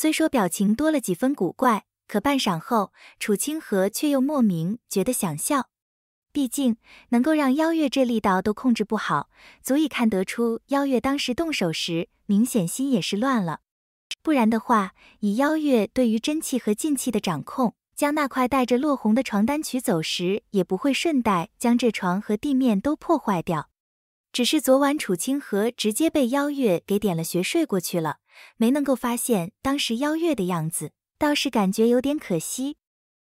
虽说表情多了几分古怪，可半晌后，楚清河却又莫名觉得想笑。毕竟能够让邀月这力道都控制不好，足以看得出邀月当时动手时明显心也是乱了。不然的话，以邀月对于真气和劲气的掌控，将那块带着落红的床单取走时，也不会顺带将这床和地面都破坏掉。只是昨晚楚清河直接被邀月给点了穴睡过去了，没能够发现当时邀月的样子，倒是感觉有点可惜。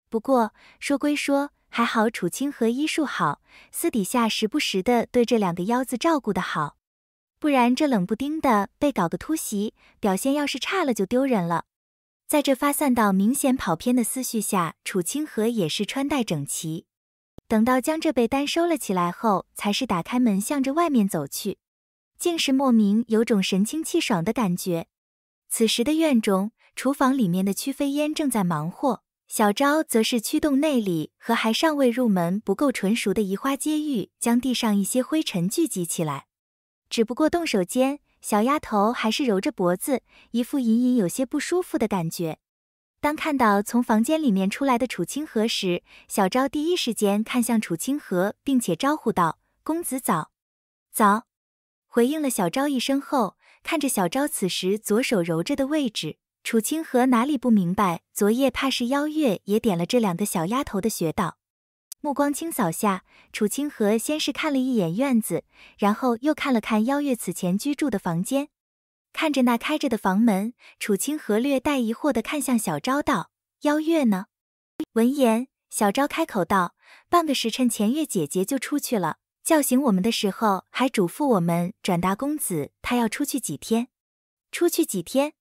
不过说归说，还好楚清河医术好，私底下时不时的对这两个妖子照顾的好，不然这冷不丁的被搞个突袭，表现要是差了就丢人了。在这发散到明显跑偏的思绪下，楚清河也是穿戴整齐。等到将这被单收了起来后，才是打开门向着外面走去，竟是莫名有种神清气爽的感觉。此时的院中，厨房里面的曲飞烟正在忙活，小昭则是驱动内里和还尚未入门不够纯熟的移花接玉，将地上一些灰尘聚集起来。只不过动手间，小丫头还是揉着脖子，一副隐隐有些不舒服的感觉。当看到从房间里面出来的楚清河时，小昭第一时间看向楚清河，并且招呼道：“公子早，早。”回应了小昭一声后，看着小昭此时左手揉着的位置，楚清河哪里不明白，昨夜怕是邀月也点了这两个小丫头的穴道。目光清扫下，楚清河先是看了一眼院子，然后又看了看邀月此前居住的房间。看着那开着的房门，楚清河略带疑惑地看向小昭道：“邀月呢？”闻言，小昭开口道：“半个时辰前，月姐姐就出去了。叫醒我们的时候，还嘱咐我们转达公子，他要出去几天。”“出去几天？”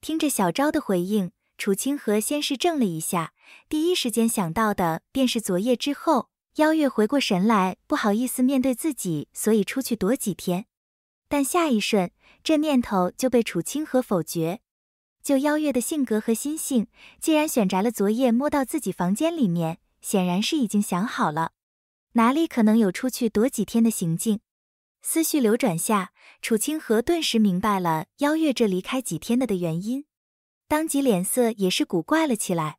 听着小昭的回应，楚清河先是怔了一下，第一时间想到的便是昨夜之后，邀月回过神来，不好意思面对自己，所以出去躲几天。但下一瞬，这念头就被楚清河否决。就邀月的性格和心性，既然选择了昨夜摸到自己房间里面，显然是已经想好了，哪里可能有出去躲几天的行径？思绪流转下，楚清河顿时明白了邀月这离开几天的的原因，当即脸色也是古怪了起来。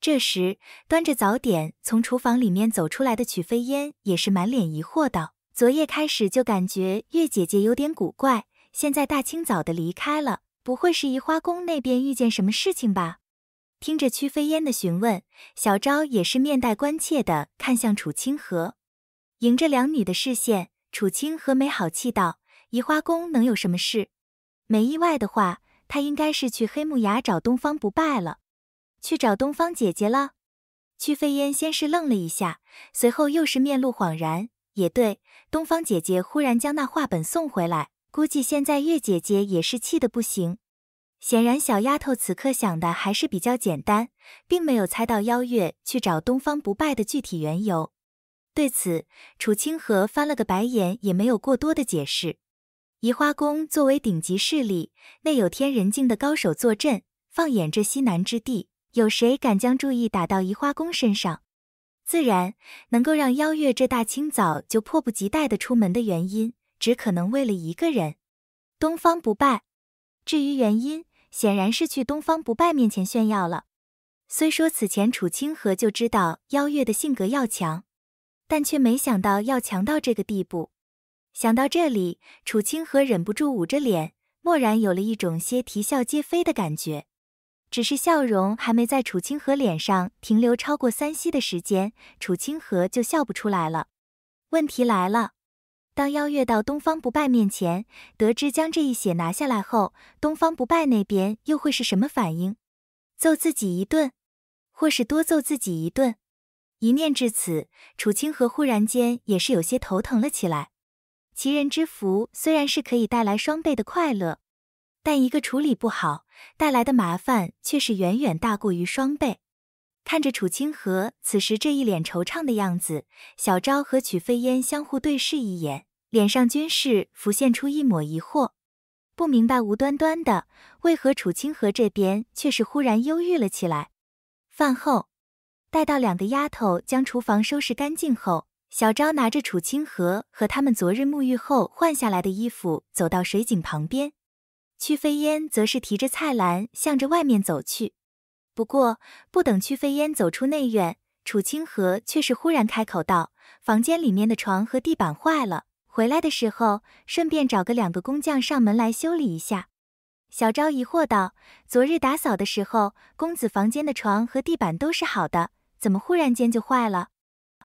这时，端着早点从厨房里面走出来的曲飞烟也是满脸疑惑道。昨夜开始就感觉月姐姐有点古怪，现在大清早的离开了，不会是移花宫那边遇见什么事情吧？听着曲飞烟的询问，小昭也是面带关切的看向楚清河。迎着两女的视线，楚清河没好气道：“移花宫能有什么事？没意外的话，她应该是去黑木崖找东方不败了，去找东方姐姐了。”曲飞烟先是愣了一下，随后又是面露恍然。也对，东方姐姐忽然将那画本送回来，估计现在月姐姐也是气得不行。显然，小丫头此刻想的还是比较简单，并没有猜到邀月去找东方不败的具体缘由。对此，楚清河翻了个白眼，也没有过多的解释。移花宫作为顶级势力，内有天人境的高手坐镇，放眼这西南之地，有谁敢将注意打到移花宫身上？自然能够让邀月这大清早就迫不及待的出门的原因，只可能为了一个人——东方不败。至于原因，显然是去东方不败面前炫耀了。虽说此前楚清河就知道邀月的性格要强，但却没想到要强到这个地步。想到这里，楚清河忍不住捂着脸，蓦然有了一种些啼笑皆非的感觉。只是笑容还没在楚清河脸上停留超过三息的时间，楚清河就笑不出来了。问题来了，当邀月到东方不败面前，得知将这一血拿下来后，东方不败那边又会是什么反应？揍自己一顿，或是多揍自己一顿？一念至此，楚清河忽然间也是有些头疼了起来。其人之福虽然是可以带来双倍的快乐。但一个处理不好带来的麻烦却是远远大过于双倍。看着楚清河此时这一脸惆怅的样子，小昭和曲飞烟相互对视一眼，脸上均是浮现出一抹疑惑，不明白无端端的为何楚清河这边却是忽然忧郁了起来。饭后，待到两个丫头将厨房收拾干净后，小昭拿着楚清河和他们昨日沐浴后换下来的衣服走到水井旁边。屈飞烟则是提着菜篮，向着外面走去。不过，不等屈飞烟走出内院，楚清河却是忽然开口道：“房间里面的床和地板坏了，回来的时候顺便找个两个工匠上门来修理一下。”小昭疑惑道：“昨日打扫的时候，公子房间的床和地板都是好的，怎么忽然间就坏了？”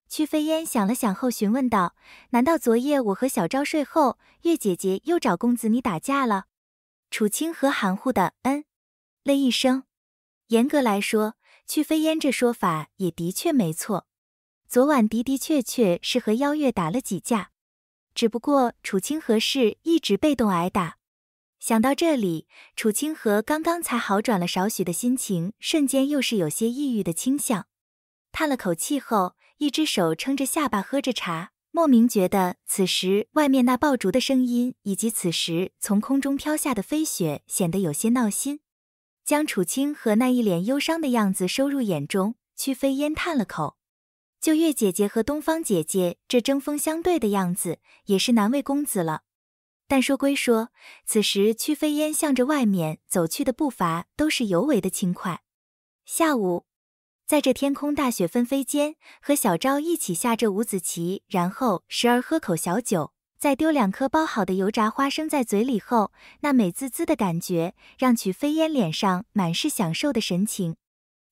屈飞烟想了想后，询问道：“难道昨夜我和小昭睡后，月姐姐又找公子你打架了？”楚清河含糊的嗯了一声，严格来说，去飞烟这说法也的确没错。昨晚的的确确是和邀月打了几架，只不过楚清河是一直被动挨打。想到这里，楚清河刚刚才好转了少许的心情，瞬间又是有些抑郁的倾向。叹了口气后，一只手撑着下巴，喝着茶。莫名觉得此时外面那爆竹的声音，以及此时从空中飘下的飞雪，显得有些闹心。将楚清和那一脸忧伤的样子收入眼中，屈飞烟叹了口气。就月姐姐和东方姐姐这针锋相对的样子，也是难为公子了。但说归说，此时屈飞烟向着外面走去的步伐都是尤为的轻快。下午。在这天空大雪纷飞间，和小昭一起下着五子棋，然后时而喝口小酒，再丢两颗包好的油炸花生在嘴里后，那美滋滋的感觉让曲飞烟脸上满是享受的神情。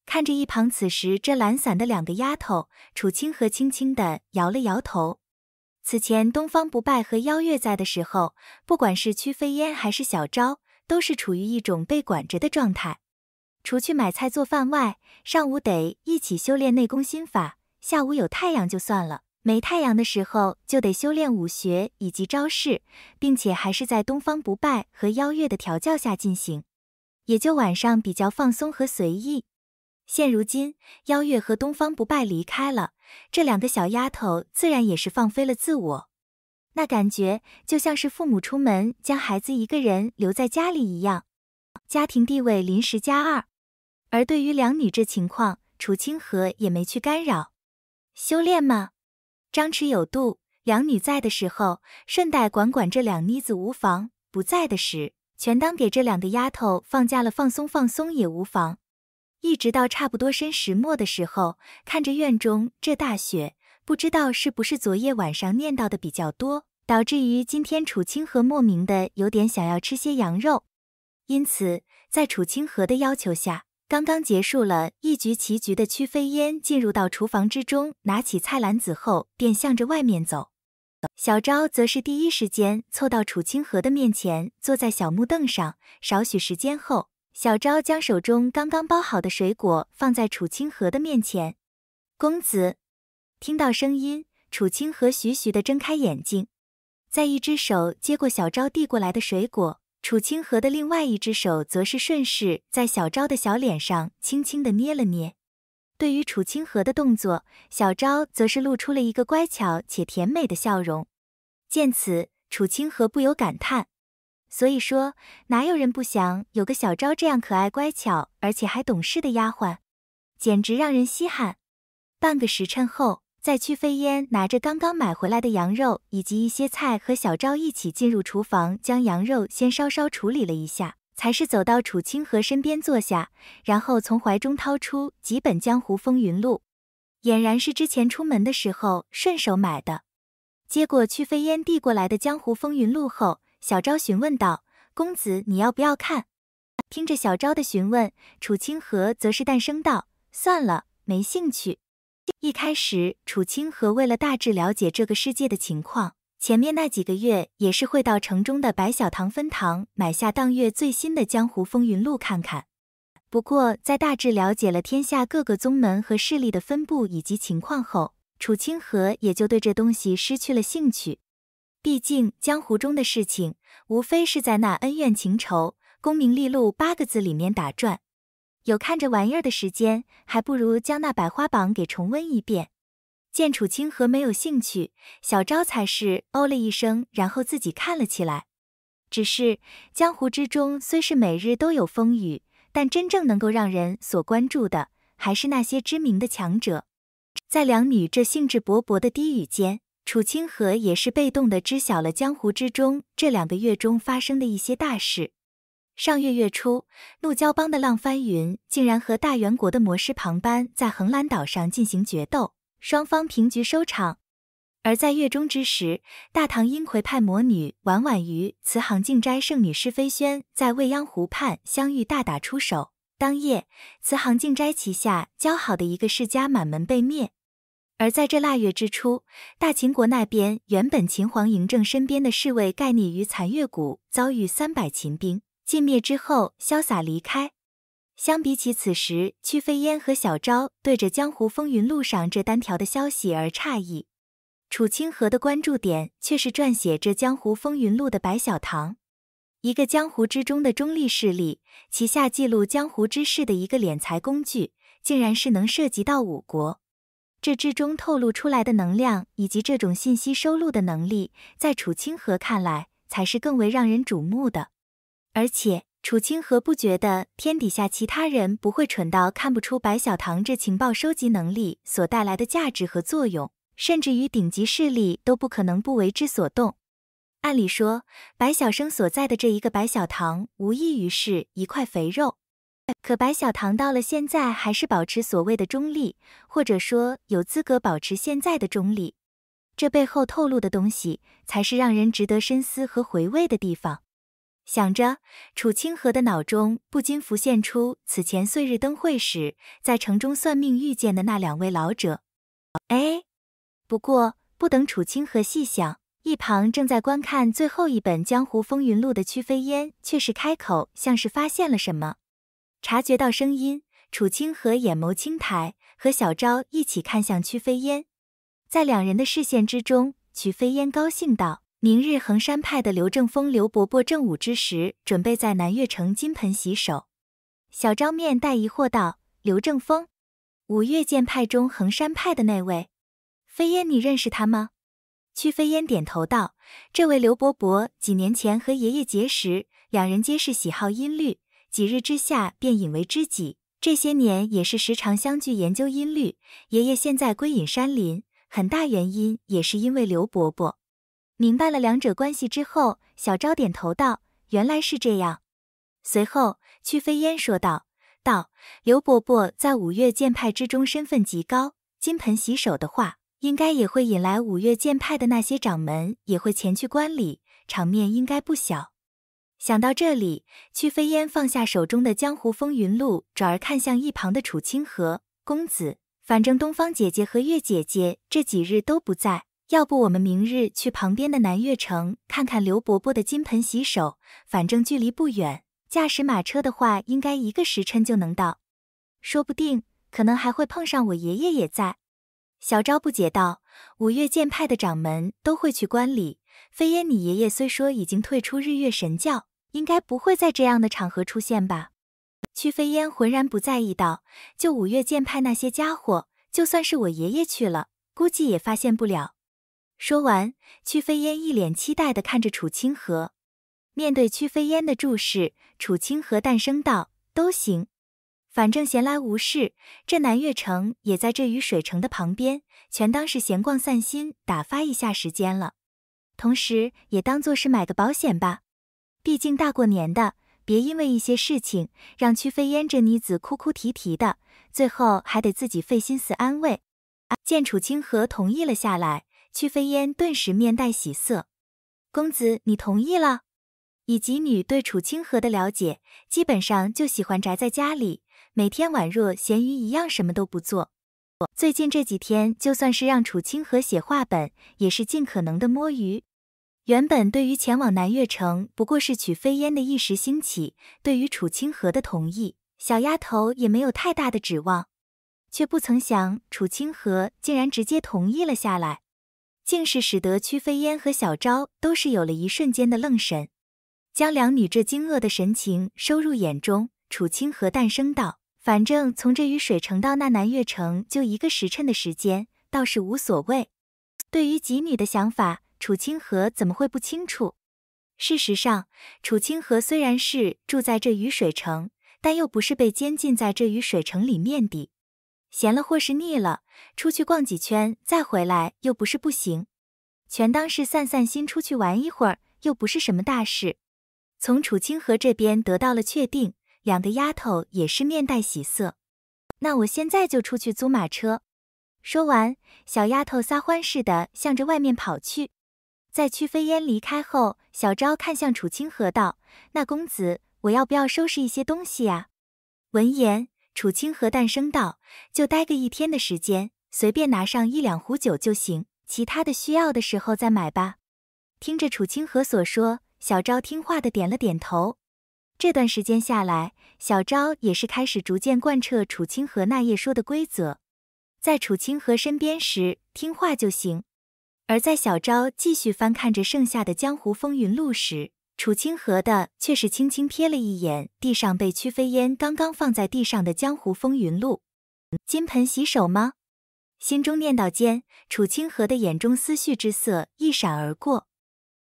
看着一旁此时这懒散的两个丫头，楚清河轻轻的摇了摇头。此前东方不败和邀月在的时候，不管是曲飞烟还是小昭，都是处于一种被管着的状态。除去买菜做饭外，上午得一起修炼内功心法；下午有太阳就算了，没太阳的时候就得修炼武学以及招式，并且还是在东方不败和邀月的调教下进行。也就晚上比较放松和随意。现如今，邀月和东方不败离开了，这两个小丫头自然也是放飞了自我，那感觉就像是父母出门将孩子一个人留在家里一样。家庭地位临时加二，而对于两女这情况，楚清河也没去干扰修炼嘛，张弛有度。两女在的时候，顺带管管这两妮子无妨；不在的时，全当给这两个丫头放假了，放松放松也无妨。一直到差不多深时末的时候，看着院中这大雪，不知道是不是昨夜晚上念叨的比较多，导致于今天楚清河莫名的有点想要吃些羊肉。因此，在楚清河的要求下，刚刚结束了一局棋局的屈飞烟进入到厨房之中，拿起菜篮子后便向着外面走。小昭则是第一时间凑到楚清河的面前，坐在小木凳上。少许时间后，小昭将手中刚刚剥好的水果放在楚清河的面前。公子，听到声音，楚清河徐徐的睁开眼睛，在一只手接过小昭递过来的水果。楚清河的另外一只手则是顺势在小昭的小脸上轻轻的捏了捏，对于楚清河的动作，小昭则是露出了一个乖巧且甜美的笑容。见此，楚清河不由感叹：，所以说，哪有人不想有个小昭这样可爱乖巧，而且还懂事的丫鬟，简直让人稀罕。半个时辰后。在曲飞烟拿着刚刚买回来的羊肉以及一些菜，和小昭一起进入厨房，将羊肉先稍稍处理了一下，才是走到楚清河身边坐下，然后从怀中掏出几本《江湖风云录》，俨然是之前出门的时候顺手买的。接过曲飞烟递过来的《江湖风云录》后，小昭询问道：“公子，你要不要看？”听着小昭的询问，楚清河则是淡声道：“算了，没兴趣。”一开始，楚清河为了大致了解这个世界的情况，前面那几个月也是会到城中的白小堂分堂买下当月最新的《江湖风云录》看看。不过，在大致了解了天下各个宗门和势力的分布以及情况后，楚清河也就对这东西失去了兴趣。毕竟，江湖中的事情，无非是在那恩怨情仇、功名利禄八个字里面打转。有看这玩意儿的时间，还不如将那百花榜给重温一遍。见楚清河没有兴趣，小昭才是哦了一声，然后自己看了起来。只是江湖之中虽是每日都有风雨，但真正能够让人所关注的，还是那些知名的强者。在两女这兴致勃勃的低语间，楚清河也是被动的知晓了江湖之中这两个月中发生的一些大事。上月月初，怒蛟帮的浪翻云竟然和大元国的魔师庞班在横栏岛上进行决斗，双方平局收场。而在月中之时，大唐阴魁派魔女婉婉与慈航静斋圣女施飞轩在未央湖畔相遇，大打出手。当夜，慈航静斋旗下交好的一个世家满门被灭。而在这腊月之初，大秦国那边原本秦皇嬴政身边的侍卫盖聂于残月谷遭遇三百秦兵。尽灭之后，潇洒离开。相比起此时屈飞烟和小昭对着《江湖风云录》上这单条的消息而诧异，楚清河的关注点却是撰写这《江湖风云录》的白小棠，一个江湖之中的中立势力旗下记录江湖之事的一个敛财工具，竟然是能涉及到五国。这之中透露出来的能量以及这种信息收录的能力，在楚清河看来，才是更为让人瞩目的。而且楚清河不觉得天底下其他人不会蠢到看不出白小棠这情报收集能力所带来的价值和作用，甚至于顶级势力都不可能不为之所动。按理说，白小生所在的这一个白小棠无异于是一块肥肉，可白小棠到了现在还是保持所谓的中立，或者说有资格保持现在的中立，这背后透露的东西才是让人值得深思和回味的地方。想着，楚清河的脑中不禁浮现出此前岁日灯会时，在城中算命遇见的那两位老者。哎，不过不等楚清河细想，一旁正在观看最后一本《江湖风云录》的曲飞烟却是开口，像是发现了什么。察觉到声音，楚清河眼眸轻抬，和小昭一起看向曲飞烟。在两人的视线之中，曲飞烟高兴道。明日衡山派的刘正风，刘伯伯正午之时准备在南岳城金盆洗手。小昭面带疑惑道：“刘正风，五岳剑派中衡山派的那位，飞烟，你认识他吗？”曲飞烟点头道：“这位刘伯伯几年前和爷爷结识，两人皆是喜好音律，几日之下便引为知己。这些年也是时常相聚研究音律。爷爷现在归隐山林，很大原因也是因为刘伯伯。”明白了两者关系之后，小昭点头道：“原来是这样。”随后，屈飞烟说道：“道刘伯伯在五岳剑派之中身份极高，金盆洗手的话，应该也会引来五岳剑派的那些掌门也会前去观礼，场面应该不小。”想到这里，屈飞烟放下手中的《江湖风云录》，转而看向一旁的楚清河公子：“反正东方姐姐和月姐姐这几日都不在。”要不我们明日去旁边的南岳城看看刘伯伯的金盆洗手，反正距离不远，驾驶马车的话应该一个时辰就能到。说不定可能还会碰上我爷爷也在。小昭不解道：“五岳剑派的掌门都会去观礼，飞烟，你爷爷虽说已经退出日月神教，应该不会在这样的场合出现吧？”曲飞烟浑然不在意道：“就五岳剑派那些家伙，就算是我爷爷去了，估计也发现不了。”说完，屈飞烟一脸期待的看着楚清河。面对屈飞烟的注视，楚清河淡声道：“都行，反正闲来无事，这南岳城也在这雨水城的旁边，全当是闲逛散心，打发一下时间了。同时，也当做是买个保险吧。毕竟大过年的，别因为一些事情让屈飞烟这妮子哭哭啼啼的，最后还得自己费心思安慰。”见楚清河同意了下来。曲飞燕顿时面带喜色，公子，你同意了？以及女对楚清河的了解，基本上就喜欢宅在家里，每天宛若咸鱼一样什么都不做。最近这几天，就算是让楚清河写话本，也是尽可能的摸鱼。原本对于前往南岳城，不过是曲飞燕的一时兴起，对于楚清河的同意，小丫头也没有太大的指望，却不曾想楚清河竟然直接同意了下来。竟是使得曲飞烟和小昭都是有了一瞬间的愣神，将两女这惊愕的神情收入眼中。楚清河淡声道：“反正从这雨水城到那南岳城就一个时辰的时间，倒是无所谓。”对于吉女的想法，楚清河怎么会不清楚？事实上，楚清河虽然是住在这雨水城，但又不是被监禁在这雨水城里面的。闲了或是腻了，出去逛几圈再回来又不是不行，全当是散散心，出去玩一会儿又不是什么大事。从楚清河这边得到了确定，两个丫头也是面带喜色。那我现在就出去租马车。说完，小丫头撒欢似的向着外面跑去。在屈飞烟离开后，小昭看向楚清河道：“那公子，我要不要收拾一些东西呀？”闻言。楚清河淡声道：“就待个一天的时间，随便拿上一两壶酒就行，其他的需要的时候再买吧。”听着楚清河所说，小昭听话的点了点头。这段时间下来，小昭也是开始逐渐贯彻楚清河那夜说的规则，在楚清河身边时听话就行，而在小昭继续翻看着剩下的《江湖风云录》时。楚清河的却是轻轻瞥了一眼地上被屈飞烟刚刚放在地上的《江湖风云录》，金盆洗手吗？心中念叨间，楚清河的眼中思绪之色一闪而过。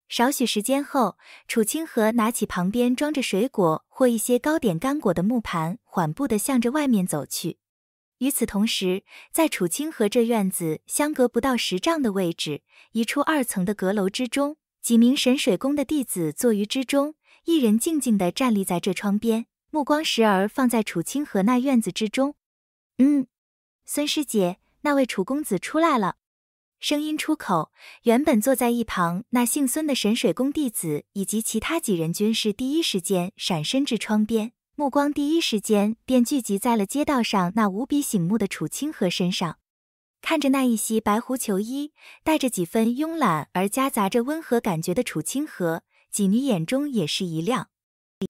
少许时间后，楚清河拿起旁边装着水果或一些糕点干果的木盘，缓步的向着外面走去。与此同时，在楚清河这院子相隔不到十丈的位置，一处二层的阁楼之中。几名神水宫的弟子坐于之中，一人静静地站立在这窗边，目光时而放在楚清河那院子之中。嗯，孙师姐，那位楚公子出来了。声音出口，原本坐在一旁那姓孙的神水宫弟子以及其他几人均是第一时间闪身至窗边，目光第一时间便聚集在了街道上那无比醒目的楚清河身上。看着那一袭白狐裘衣，带着几分慵懒而夹杂着温和感觉的楚清河，几女眼中也是一亮。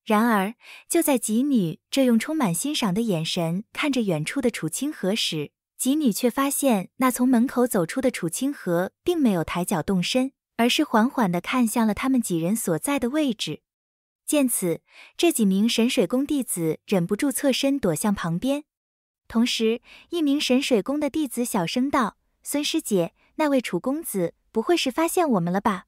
然而，就在几女这用充满欣赏的眼神看着远处的楚清河时，几女却发现那从门口走出的楚清河并没有抬脚动身，而是缓缓地看向了他们几人所在的位置。见此，这几名神水宫弟子忍不住侧身躲向旁边。同时，一名神水宫的弟子小声道：“孙师姐，那位楚公子不会是发现我们了吧？”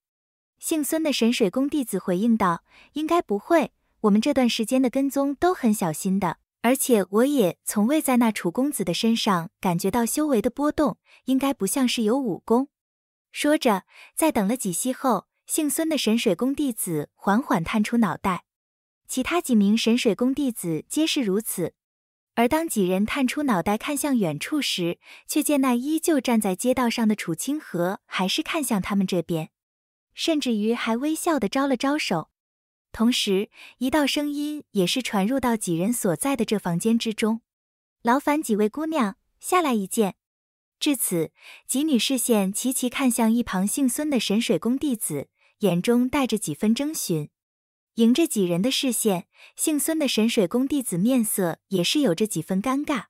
姓孙的神水宫弟子回应道：“应该不会，我们这段时间的跟踪都很小心的，而且我也从未在那楚公子的身上感觉到修为的波动，应该不像是有武功。”说着，在等了几息后，姓孙的神水宫弟子缓缓探出脑袋，其他几名神水宫弟子皆是如此。而当几人探出脑袋看向远处时，却见那依旧站在街道上的楚清河，还是看向他们这边，甚至于还微笑的招了招手。同时，一道声音也是传入到几人所在的这房间之中：“劳烦几位姑娘下来一见。”至此，几女视线齐齐看向一旁姓孙的神水宫弟子，眼中带着几分征询。迎着几人的视线，姓孙的神水宫弟子面色也是有着几分尴尬。